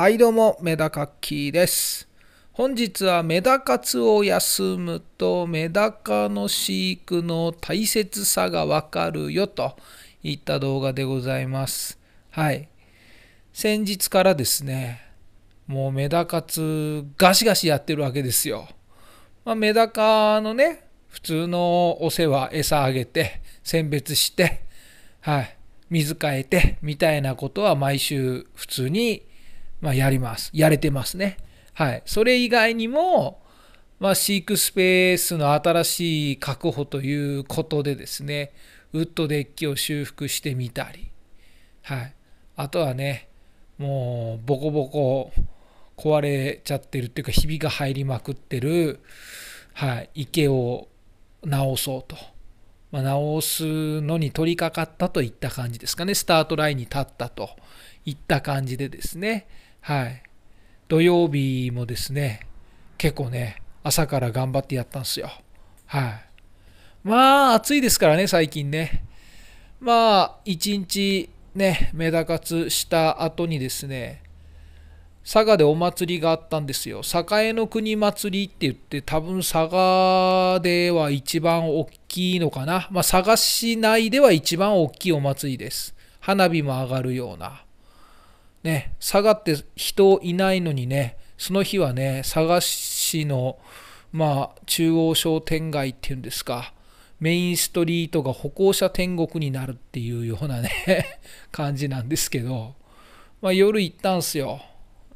はいどうも、メダカッキーです。本日はメダカツを休むとメダカの飼育の大切さがわかるよといった動画でございます。はい。先日からですね、もうメダカツガシガシやってるわけですよ。まあ、メダカのね、普通のお世話、餌あげて、選別して、はい、水変えてみたいなことは毎週普通にまあ、やります。やれてますね。はい。それ以外にも、まあ、飼育スペースの新しい確保ということでですね、ウッドデッキを修復してみたり、はい。あとはね、もうボコボコ壊れちゃってるっていうか、ひびが入りまくってる、はい、池を直そうと。まあ、直すのに取り掛かったといった感じですかね。スタートラインに立ったといった感じでですね。はい。土曜日もですね、結構ね、朝から頑張ってやったんですよ。はい。まあ、暑いですからね、最近ね。まあ、一日ね、メダカツした後にですね、佐賀でお祭りがあったんですよ。栄の国祭りって言って、多分佐賀では一番大きいのかな。まあ、佐賀市内では一番大きいお祭りです。花火も上がるような。ね、佐賀って人いないのにね、その日はね、佐賀市の、まあ、中央商店街っていうんですか、メインストリートが歩行者天国になるっていうようなね 感じなんですけど、まあ、夜行ったんすよ。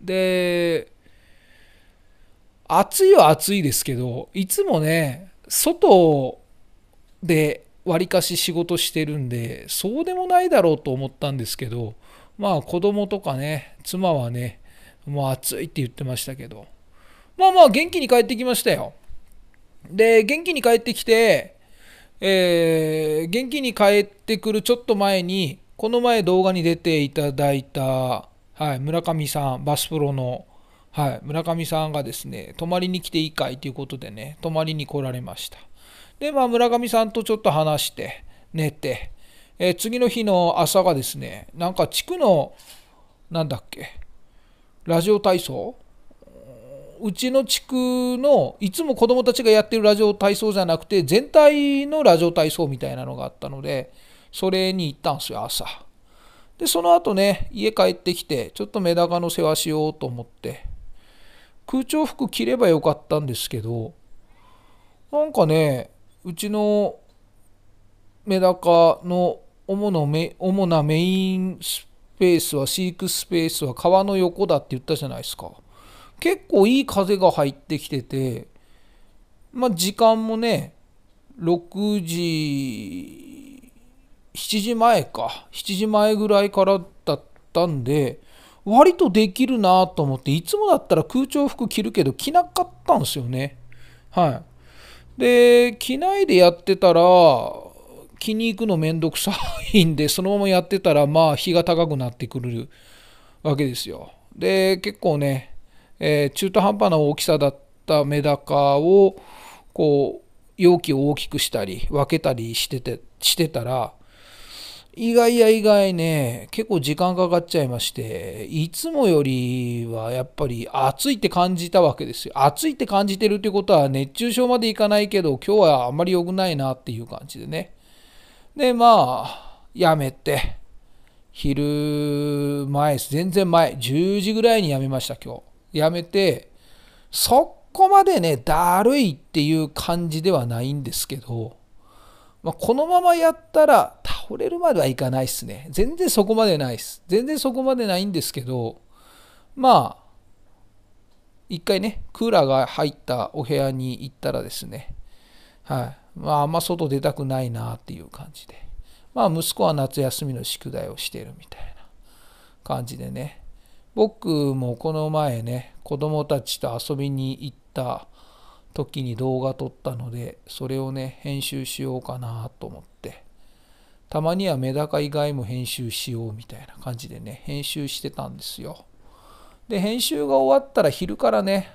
で、暑いは暑いですけど、いつもね、外でわりかし仕事してるんで、そうでもないだろうと思ったんですけど、まあ子供とかね、妻はね、もう暑いって言ってましたけど、まあまあ元気に帰ってきましたよ。で、元気に帰ってきて、えー、元気に帰ってくるちょっと前に、この前動画に出ていただいた、はい、村上さん、バスプロの、はい、村上さんがですね、泊まりに来ていいかいということでね、泊まりに来られました。で、まあ村上さんとちょっと話して、寝て、えー、次の日の朝がですね、なんか地区の、なんだっけ、ラジオ体操うちの地区のいつも子どもたちがやってるラジオ体操じゃなくて全体のラジオ体操みたいなのがあったのでそれに行ったんですよ朝でその後ね家帰ってきてちょっとメダカの世話しようと思って空調服着ればよかったんですけどなんかねうちのメダカの主のメ主なメインスペースは飼育スペースは川の横だって言ったじゃないですか結構いい風が入ってきててまあ時間もね6時7時前か7時前ぐらいからだったんで割とできるなと思っていつもだったら空調服着るけど着なかったんですよねはいで着ないでやってたら気に行くのめんどくさいんで、そのままやってたら、まあ、日が高くなってくるわけですよ。で、結構ね、えー、中途半端な大きさだったメダカを、こう、容器を大きくしたり、分けたりしてて、してたら、意外や意外ね、結構時間かかっちゃいまして、いつもよりはやっぱり暑いって感じたわけですよ。暑いって感じてるってことは熱中症までいかないけど、今日はあんまり良くないなっていう感じでね。で、まあ、やめて、昼前です。全然前。10時ぐらいにやめました、今日。やめて、そこまでね、だるいっていう感じではないんですけど、まあ、このままやったら倒れるまではいかないですね。全然そこまでないっす。全然そこまでないんですけど、まあ、一回ね、クーラーが入ったお部屋に行ったらですね、はい、まあ、あんま外出たくないなっていう感じで。まあ、息子は夏休みの宿題をしてるみたいな感じでね。僕もこの前ね、子供たちと遊びに行った時に動画撮ったので、それをね、編集しようかなと思って。たまにはメダカ以外も編集しようみたいな感じでね、編集してたんですよ。で、編集が終わったら昼からね、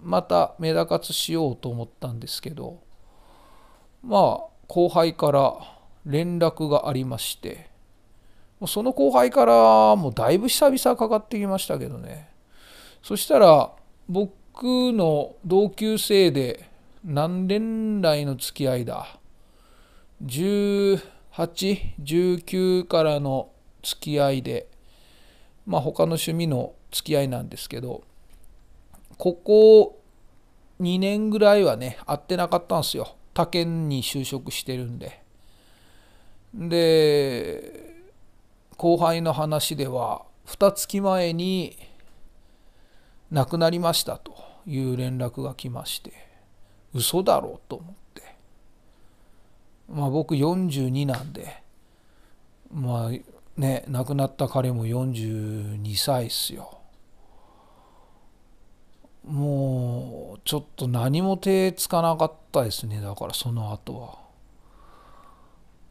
またメダカツしようと思ったんですけど、まあ後輩から連絡がありましてその後輩からもうだいぶ久々かかってきましたけどねそしたら僕の同級生で何年来の付き合いだ1819からの付き合いでまあ他の趣味の付き合いなんですけどここ2年ぐらいはね会ってなかったんですよ。他県に就職してるんでで後輩の話では2月前に亡くなりましたという連絡が来まして嘘だろうと思ってまあ僕42なんでまあね亡くなった彼も42歳っすよもうちょっと何も手つかなかったですねだからその後は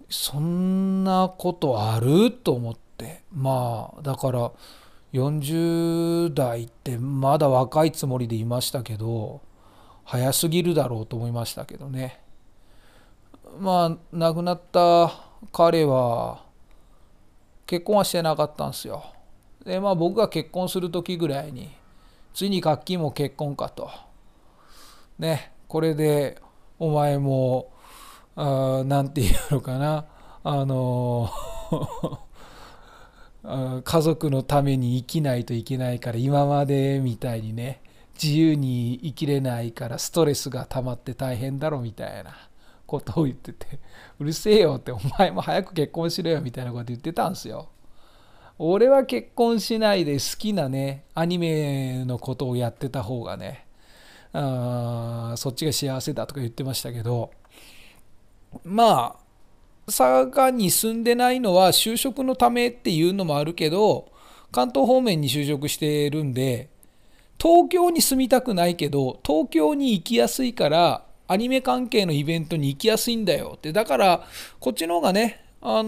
そんなことあると思ってまあだから40代ってまだ若いつもりでいましたけど早すぎるだろうと思いましたけどねまあ亡くなった彼は結婚はしてなかったんですよでまあ僕が結婚する時ぐらいについに楽器も結婚かと。ねこれでお前も何て言うのかなあの 家族のために生きないといけないから今までみたいにね自由に生きれないからストレスが溜まって大変だろみたいなことを言っててうるせえよってお前も早く結婚しろよみたいなこと言ってたんですよ。俺は結婚しないで好きなねアニメのことをやってた方がねあそっちが幸せだとか言ってましたけどまあ佐賀に住んでないのは就職のためっていうのもあるけど関東方面に就職してるんで東京に住みたくないけど東京に行きやすいからアニメ関係のイベントに行きやすいんだよってだからこっちの方がねあのー、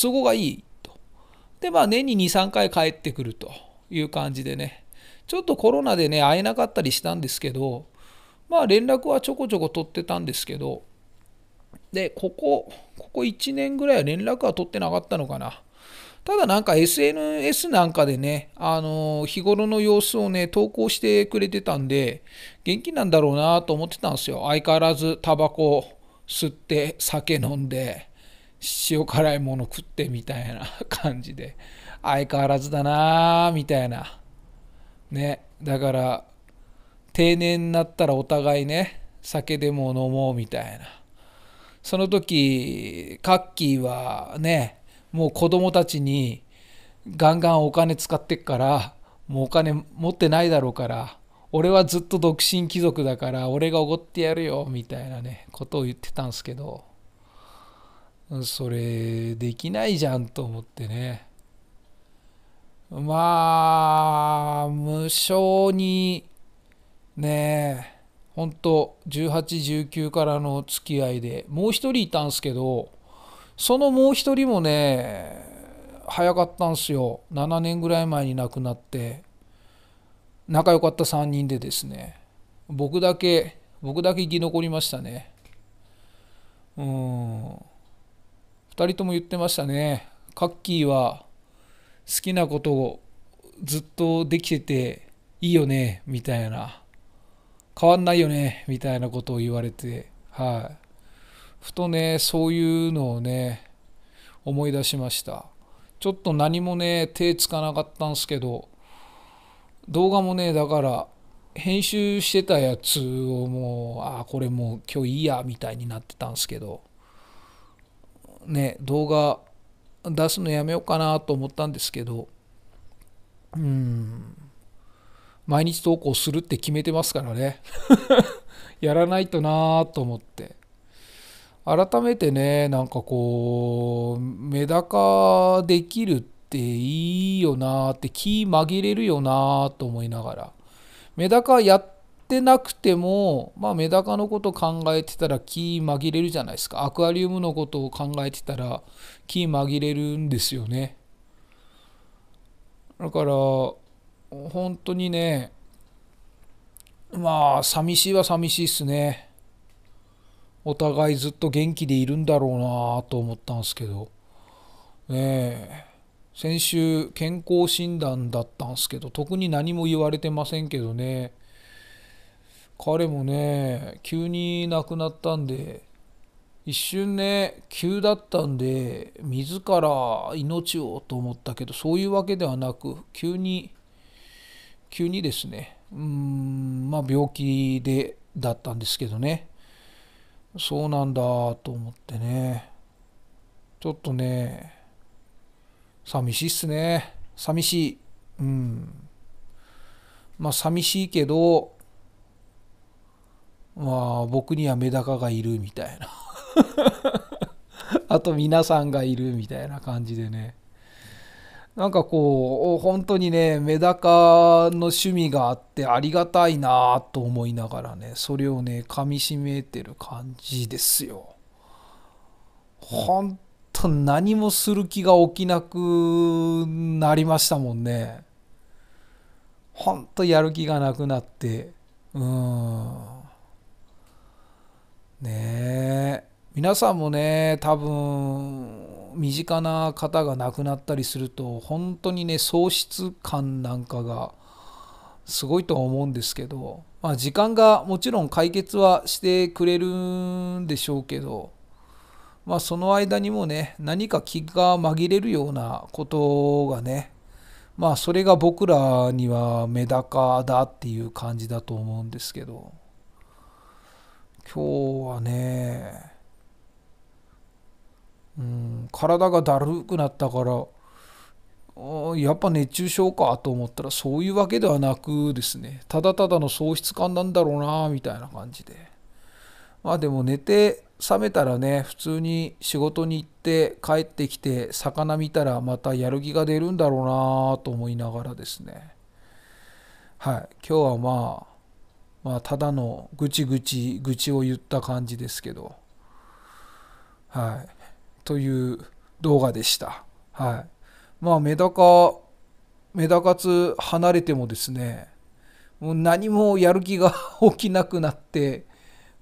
都合がいいとでまあ年に23回帰ってくるという感じでねちょっとコロナでね、会えなかったりしたんですけど、まあ連絡はちょこちょこ取ってたんですけど、で、ここ、ここ1年ぐらいは連絡は取ってなかったのかな。ただなんか SNS なんかでね、あのー、日頃の様子をね、投稿してくれてたんで、元気なんだろうなと思ってたんですよ。相変わらずタバコ吸って、酒飲んで、塩辛いもの食ってみたいな感じで、相変わらずだなみたいな。ねだから定年になったらお互いね酒でも飲もうみたいなその時カッキーはねもう子供たちにガンガンお金使ってっからもうお金持ってないだろうから俺はずっと独身貴族だから俺がおごってやるよみたいなねことを言ってたんすけどそれできないじゃんと思ってねまあ、無償に、ねえ、ほんと、18、19からの付き合いで、もう一人いたんすけど、そのもう一人もね、早かったんすよ。7年ぐらい前に亡くなって、仲良かった3人でですね、僕だけ、僕だけ生き残りましたね。うん。2人とも言ってましたね。カッキーは、好きなことをずっとできてていいよねみたいな変わんないよねみたいなことを言われてはいふとねそういうのをね思い出しましたちょっと何もね手つかなかったんすけど動画もねだから編集してたやつをもうああこれもう今日いいやみたいになってたんすけどね動画出すのやめようかなと思ったんですけど、うん、毎日投稿するって決めてますからね やらないとなと思って。改めてね、なんかこう、メダカできるっていいよなって気紛れるよなと思いながら。メダカやっってなくても、まあ、メダカのこと考えてたら気紛れるじゃないですかアクアリウムのことを考えてたら気紛れるんですよねだから本当にねまあ寂しいは寂しいっすねお互いずっと元気でいるんだろうなと思ったんですけどねえ先週健康診断だったんですけど特に何も言われてませんけどね彼もね、急に亡くなったんで、一瞬ね、急だったんで、自ら命をと思ったけど、そういうわけではなく、急に、急にですね、うん、まあ病気で、だったんですけどね。そうなんだと思ってね。ちょっとね、寂しいっすね。寂しい。うん。まあ寂しいけど、まあ、僕にはメダカがいるみたいな あと皆さんがいるみたいな感じでねなんかこう本当にねメダカの趣味があってありがたいなと思いながらねそれをねかみしめてる感じですよ。本当何もする気が起きなくなりましたもんね。本当やる気がなくなってうん。ねえ皆さんもね多分身近な方が亡くなったりすると本当にね喪失感なんかがすごいと思うんですけど、まあ、時間がもちろん解決はしてくれるんでしょうけど、まあ、その間にもね何か気が紛れるようなことがねまあそれが僕らにはメダカだっていう感じだと思うんですけど。今日はねうん体がだるくなったからやっぱ熱中症かと思ったらそういうわけではなくですねただただの喪失感なんだろうなみたいな感じでまあでも寝て覚めたらね普通に仕事に行って帰ってきて魚見たらまたやる気が出るんだろうなと思いながらですねはい今日はまあまあ、ただのぐちぐち愚痴を言った感じですけど、はい。という動画でした。はい。まあ、メダカ、メダカツ離れてもですね、もう何もやる気が 起きなくなって、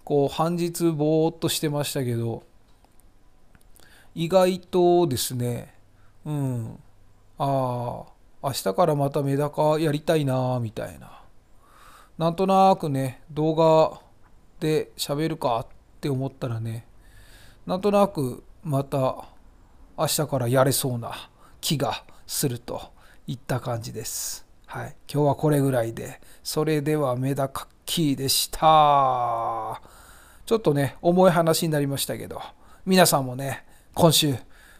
こう、半日ぼーっとしてましたけど、意外とですね、うん、ああ、明日からまたメダカやりたいな、みたいな。なんとなくね動画で喋るかって思ったらねなんとなくまた明日からやれそうな気がするといった感じです。はい、今日はこれぐらいでそれではメダカッキーでした。ちょっとね重い話になりましたけど皆さんもね今週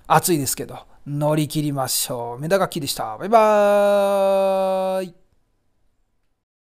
暑いですけど乗り切りましょう。メダカッキーでした。バイバーイ